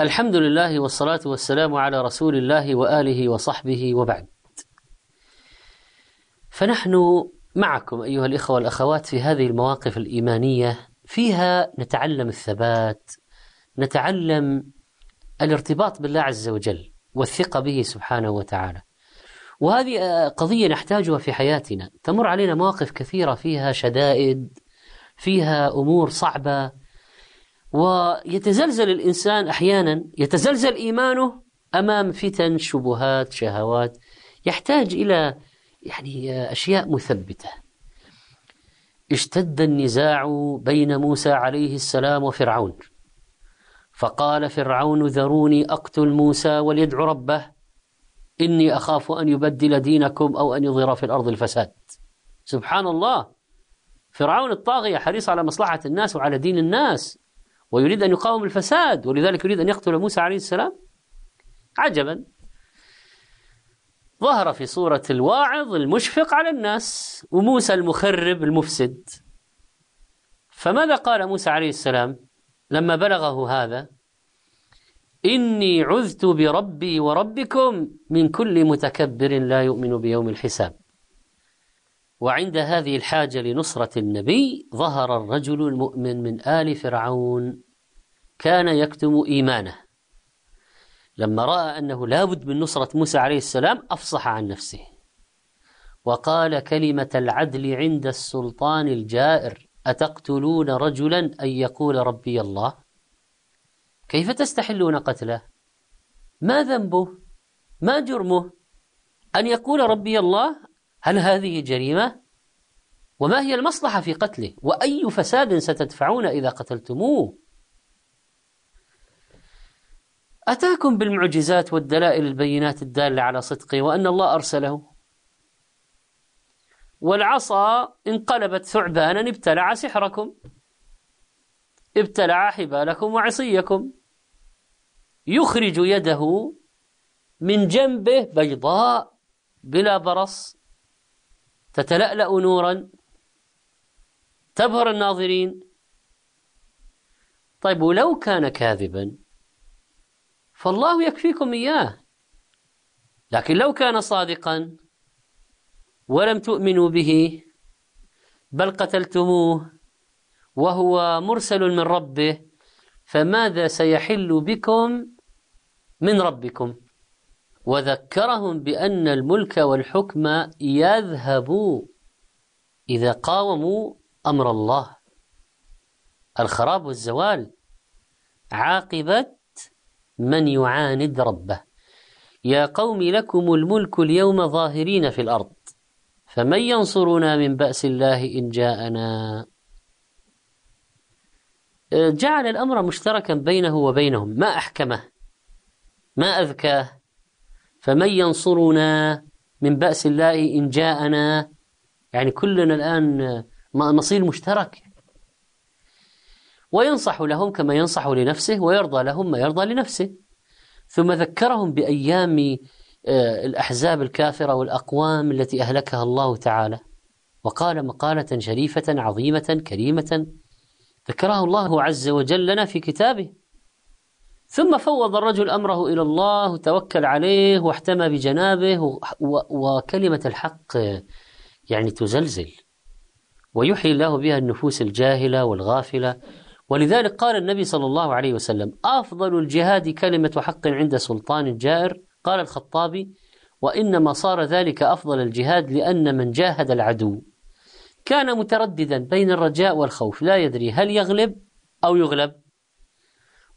الحمد لله والصلاة والسلام على رسول الله وآله وصحبه وبعد فنحن معكم أيها الإخوة والأخوات في هذه المواقف الإيمانية فيها نتعلم الثبات نتعلم الارتباط بالله عز وجل والثقة به سبحانه وتعالى وهذه قضية نحتاجها في حياتنا تمر علينا مواقف كثيرة فيها شدائد فيها أمور صعبة ويتزلزل الإنسان أحيانا يتزلزل إيمانه أمام فتن شبهات شهوات يحتاج إلى يعني أشياء مثبتة اشتد النزاع بين موسى عليه السلام وفرعون فقال فرعون ذروني أقتل موسى وليدعو ربه إني أخاف أن يبدل دينكم أو أن يظهر في الأرض الفساد سبحان الله فرعون الطاغية حريص على مصلحة الناس وعلى دين الناس ويريد أن يقاوم الفساد ولذلك يريد أن يقتل موسى عليه السلام عجبا ظهر في صورة الواعظ المشفق على الناس وموسى المخرب المفسد فماذا قال موسى عليه السلام لما بلغه هذا إني عذت بربي وربكم من كل متكبر لا يؤمن بيوم الحساب وعند هذه الحاجة لنصرة النبي ظهر الرجل المؤمن من آل فرعون كان يكتم إيمانه لما رأى أنه لابد من نصرة موسى عليه السلام أفصح عن نفسه وقال كلمة العدل عند السلطان الجائر أتقتلون رجلا أن يقول ربي الله كيف تستحلون قتله ما ذنبه ما جرمه أن يقول ربي الله هل هذه جريمة وما هي المصلحة في قتله وأي فساد ستدفعون إذا قتلتموه أتاكم بالمعجزات والدلائل البينات الدالة على صدقه وأن الله أرسله والعصا انقلبت ثعبانا ابتلع سحركم ابتلع حبالكم وعصيكم يخرج يده من جنبه بيضاء بلا برص تتلألأ نورا تبهر الناظرين طيب ولو كان كاذبا فالله يكفيكم إياه لكن لو كان صادقا ولم تؤمنوا به بل قتلتموه وهو مرسل من ربه فماذا سيحل بكم من ربكم وذكرهم بأن الملك والحكم يذهبوا إذا قاوموا أمر الله الخراب والزوال عاقبة من يعاند ربه يا قوم لكم الملك اليوم ظاهرين في الأرض فمن ينصرنا من بأس الله إن جاءنا جعل الأمر مشتركا بينه وبينهم ما أحكمه ما أذكاه فمن ينصرنا من بأس الله إن جاءنا يعني كلنا الآن مصير مشترك وينصح لهم كما ينصح لنفسه ويرضى لهم ما يرضى لنفسه ثم ذكرهم بأيام آه، الأحزاب الكافرة والأقوام التي أهلكها الله تعالى وقال مقالة شريفة عظيمة كريمة ذكرها الله عز وجل لنا في كتابه ثم فوض الرجل أمره إلى الله وتوكل عليه واحتمى بجنابه وكلمة الحق يعني تزلزل ويحيي الله بها النفوس الجاهلة والغافلة ولذلك قال النبي صلى الله عليه وسلم أفضل الجهاد كلمة حق عند سلطان جائر قال الخطابي وإنما صار ذلك أفضل الجهاد لأن من جاهد العدو كان مترددا بين الرجاء والخوف لا يدري هل يغلب أو يغلب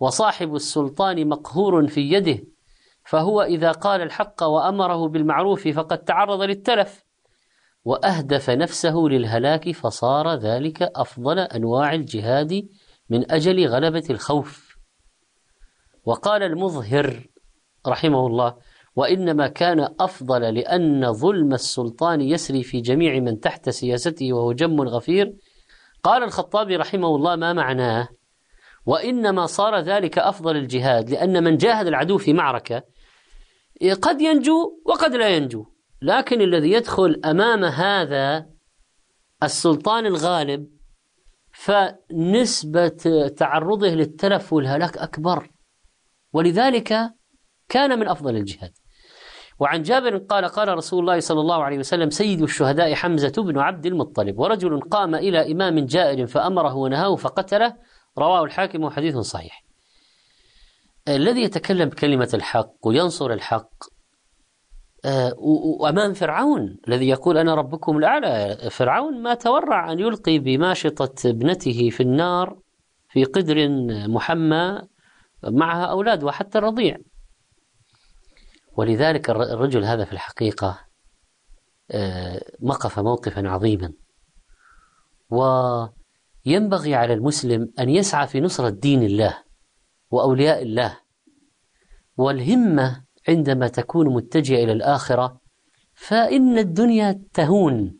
وصاحب السلطان مقهور في يده فهو إذا قال الحق وأمره بالمعروف فقد تعرض للتلف وأهدف نفسه للهلاك فصار ذلك أفضل أنواع الجهاد من أجل غلبة الخوف وقال المظهر رحمه الله وإنما كان أفضل لأن ظلم السلطان يسري في جميع من تحت سياسته وهو جم غفير قال الخطابي رحمه الله ما معناه وإنما صار ذلك أفضل الجهاد لأن من جاهد العدو في معركة قد ينجو وقد لا ينجو لكن الذي يدخل أمام هذا السلطان الغالب فنسبة تعرضه للتلف والهلاك أكبر ولذلك كان من أفضل الجهاد وعن جابر قال قال رسول الله صلى الله عليه وسلم سيد الشهداء حمزة بن عبد المطلب ورجل قام إلى إمام جائر فأمره ونهاه فقتله رواه الحاكم وحديث صحيح الذي يتكلم كلمة الحق وينصر الحق آه، وأمام فرعون الذي يقول أنا ربكم الأعلى فرعون ما تورع أن يلقي بماشطة ابنته في النار في قدر محمى معها أولاد وحتى الرضيع ولذلك الرجل هذا في الحقيقة وقف آه، موقفا عظيما وينبغي على المسلم أن يسعى في نصرة دين الله وأولياء الله والهمة عندما تكون متجهة إلى الآخرة فإن الدنيا تهون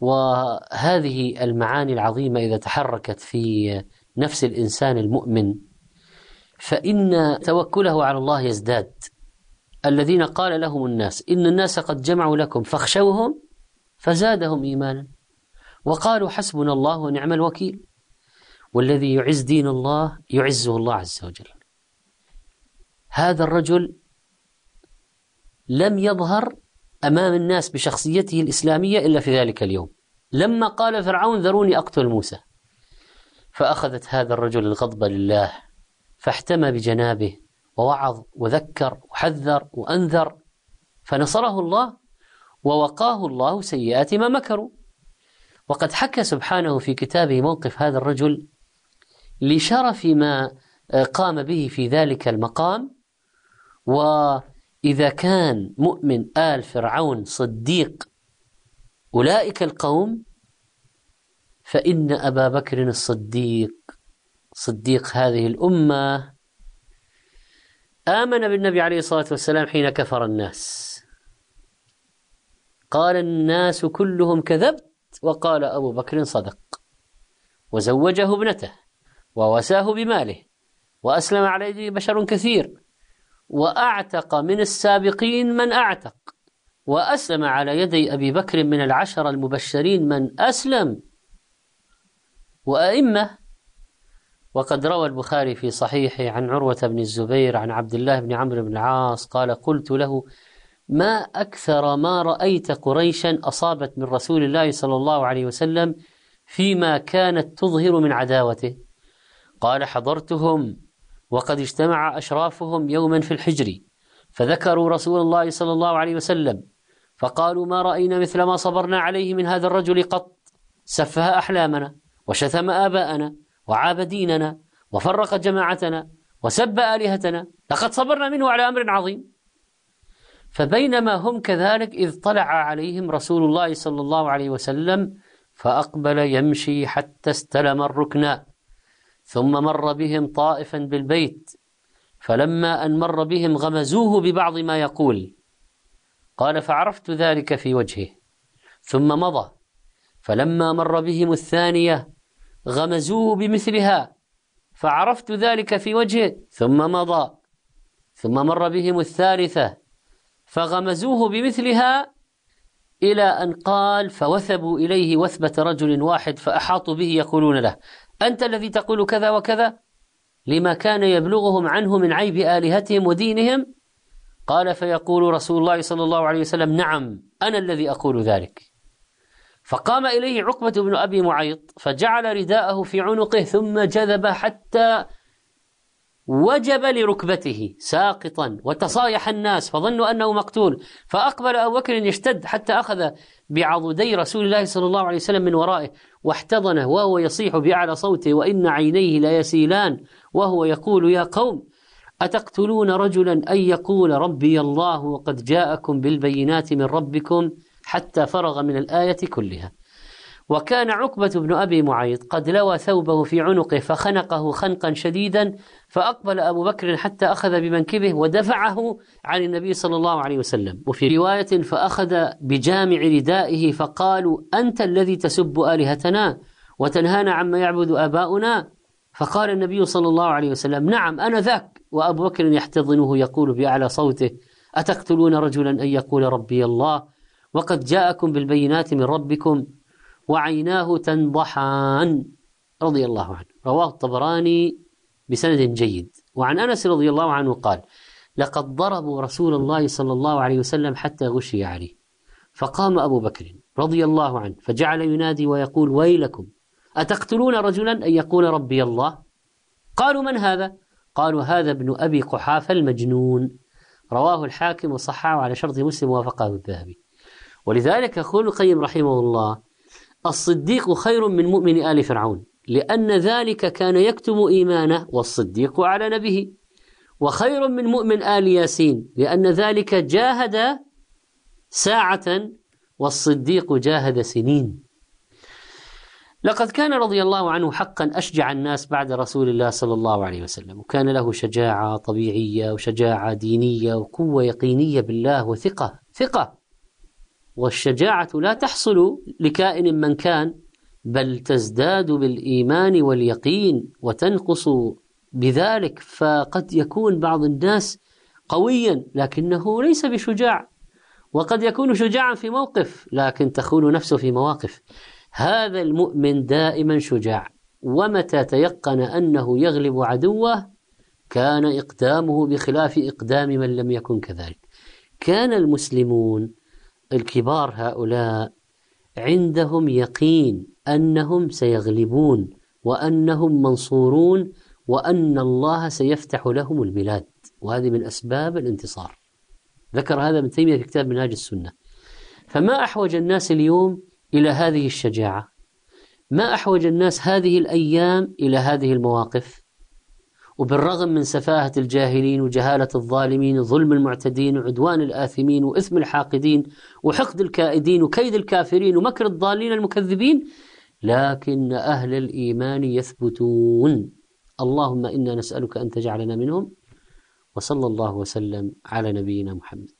وهذه المعاني العظيمة إذا تحركت في نفس الإنسان المؤمن فإن توكله على الله يزداد الذين قال لهم الناس إن الناس قد جمعوا لكم فاخشوهم فزادهم إيمانا وقالوا حسبنا الله ونعم الوكيل والذي يعز دين الله يعزه الله عز وجل هذا الرجل لم يظهر أمام الناس بشخصيته الإسلامية إلا في ذلك اليوم لما قال فرعون ذروني أقتل موسى فأخذت هذا الرجل الغضب لله فاحتمى بجنابه ووعظ وذكر وحذر وأنذر فنصره الله ووقاه الله سيئات ما مكروا وقد حكى سبحانه في كتابه موقف هذا الرجل لشرف ما قام به في ذلك المقام وإذا كان مؤمن آل فرعون صديق أولئك القوم فإن أبا بكر الصديق صديق هذه الأمة آمن بالنبي عليه الصلاة والسلام حين كفر الناس قال الناس كلهم كذبت وقال أبو بكر صدق وزوجه ابنته ووساه بماله وأسلم عليه بشر كثير وأعتق من السابقين من أعتق وأسلم على يدي أبي بكر من العشر المبشرين من أسلم وأئمة وقد روى البخاري في صحيحه عن عروة بن الزبير عن عبد الله بن عمرو بن العاص قال قلت له ما أكثر ما رأيت قريشا أصابت من رسول الله صلى الله عليه وسلم فيما كانت تظهر من عداوته قال حضرتهم وقد اجتمع أشرافهم يوما في الحجر فذكروا رسول الله صلى الله عليه وسلم فقالوا ما رأينا مثل ما صبرنا عليه من هذا الرجل قط سفه أحلامنا وشتم آباءنا وعاب ديننا وفرق جماعتنا وسب آلهتنا لقد صبرنا منه على أمر عظيم فبينما هم كذلك إذ طلع عليهم رسول الله صلى الله عليه وسلم فأقبل يمشي حتى استلم الركن ثم مر بهم طائفا بالبيت فلما أن مر بهم غمزوه ببعض ما يقول قال فعرفت ذلك في وجهه ثم مضى فلما مر بهم الثانية غمزوه بمثلها فعرفت ذلك في وجهه ثم مضى ثم مر بهم الثالثة فغمزوه بمثلها إلى أن قال فوثبوا إليه وثبة رجل واحد فأحاطوا به يقولون له أنت الذي تقول كذا وكذا لما كان يبلغهم عنه من عيب آلهتهم ودينهم قال فيقول رسول الله صلى الله عليه وسلم نعم أنا الذي أقول ذلك فقام إليه عقبة بن أبي معيط فجعل رداءه في عنقه ثم جذب حتى وجب لركبته ساقطا وتصايح الناس فظنوا أنه مقتول فأقبل أبو بكر يشتد حتى أخذ بعضدي رسول الله صلى الله عليه وسلم من ورائه واحتضنه وهو يصيح بأعلى صوته وإن عينيه لا يسيلان وهو يقول يا قوم أتقتلون رجلا أن يقول ربي الله وقد جاءكم بالبينات من ربكم حتى فرغ من الآية كلها وكان عقبة بن أبي معيط قد لوى ثوبه في عنقه فخنقه خنقا شديدا فأقبل أبو بكر حتى أخذ بمنكبه ودفعه عن النبي صلى الله عليه وسلم وفي رواية فأخذ بجامع ردائه فقالوا أنت الذي تسب آلهتنا وتنهانا عما يعبد آباؤنا فقال النبي صلى الله عليه وسلم نعم أنا ذاك وأبو بكر يحتضنه يقول بأعلى صوته أتقتلون رجلا أن يقول ربي الله وقد جاءكم بالبينات من ربكم وعيناه تنضحان رضي الله عنه رواه الطبراني بسند جيد وعن أنس رضي الله عنه قال لقد ضربوا رسول الله صلى الله عليه وسلم حتى غشي عليه فقام أبو بكر رضي الله عنه فجعل ينادي ويقول ويلكم أتقتلون رجلا أن يقول ربي الله قالوا من هذا قالوا هذا ابن أبي قحافة المجنون رواه الحاكم وصححه على شرط مسلم وافقه الذهبي ولذلك يقول القيم رحمه الله الصديق خير من مؤمن آل فرعون لأن ذلك كان يكتم إيمانه والصديق أعلن به وخير من مؤمن آل ياسين لأن ذلك جاهد ساعة والصديق جاهد سنين لقد كان رضي الله عنه حقا أشجع الناس بعد رسول الله صلى الله عليه وسلم وكان له شجاعة طبيعية وشجاعة دينية وقوة يقينية بالله وثقة ثقة والشجاعة لا تحصل لكائن من كان بل تزداد بالإيمان واليقين وتنقص بذلك فقد يكون بعض الناس قويا لكنه ليس بشجاع وقد يكون شجاعا في موقف لكن تخون نفسه في مواقف هذا المؤمن دائما شجاع ومتى تيقن انه يغلب عدوه كان اقدامه بخلاف اقدام من لم يكن كذلك كان المسلمون الكبار هؤلاء عندهم يقين انهم سيغلبون وانهم منصورون وان الله سيفتح لهم البلاد وهذه من اسباب الانتصار ذكر هذا ابن تيميه في كتاب منهاج السنه فما احوج الناس اليوم الى هذه الشجاعه ما احوج الناس هذه الايام الى هذه المواقف وبالرغم من سفاهة الجاهلين وجهالة الظالمين وظلم المعتدين وعدوان الآثمين وإثم الحاقدين وحقد الكائدين وكيد الكافرين ومكر الضالين المكذبين لكن أهل الإيمان يثبتون اللهم إنا نسألك أن تجعلنا منهم وصلى الله وسلم على نبينا محمد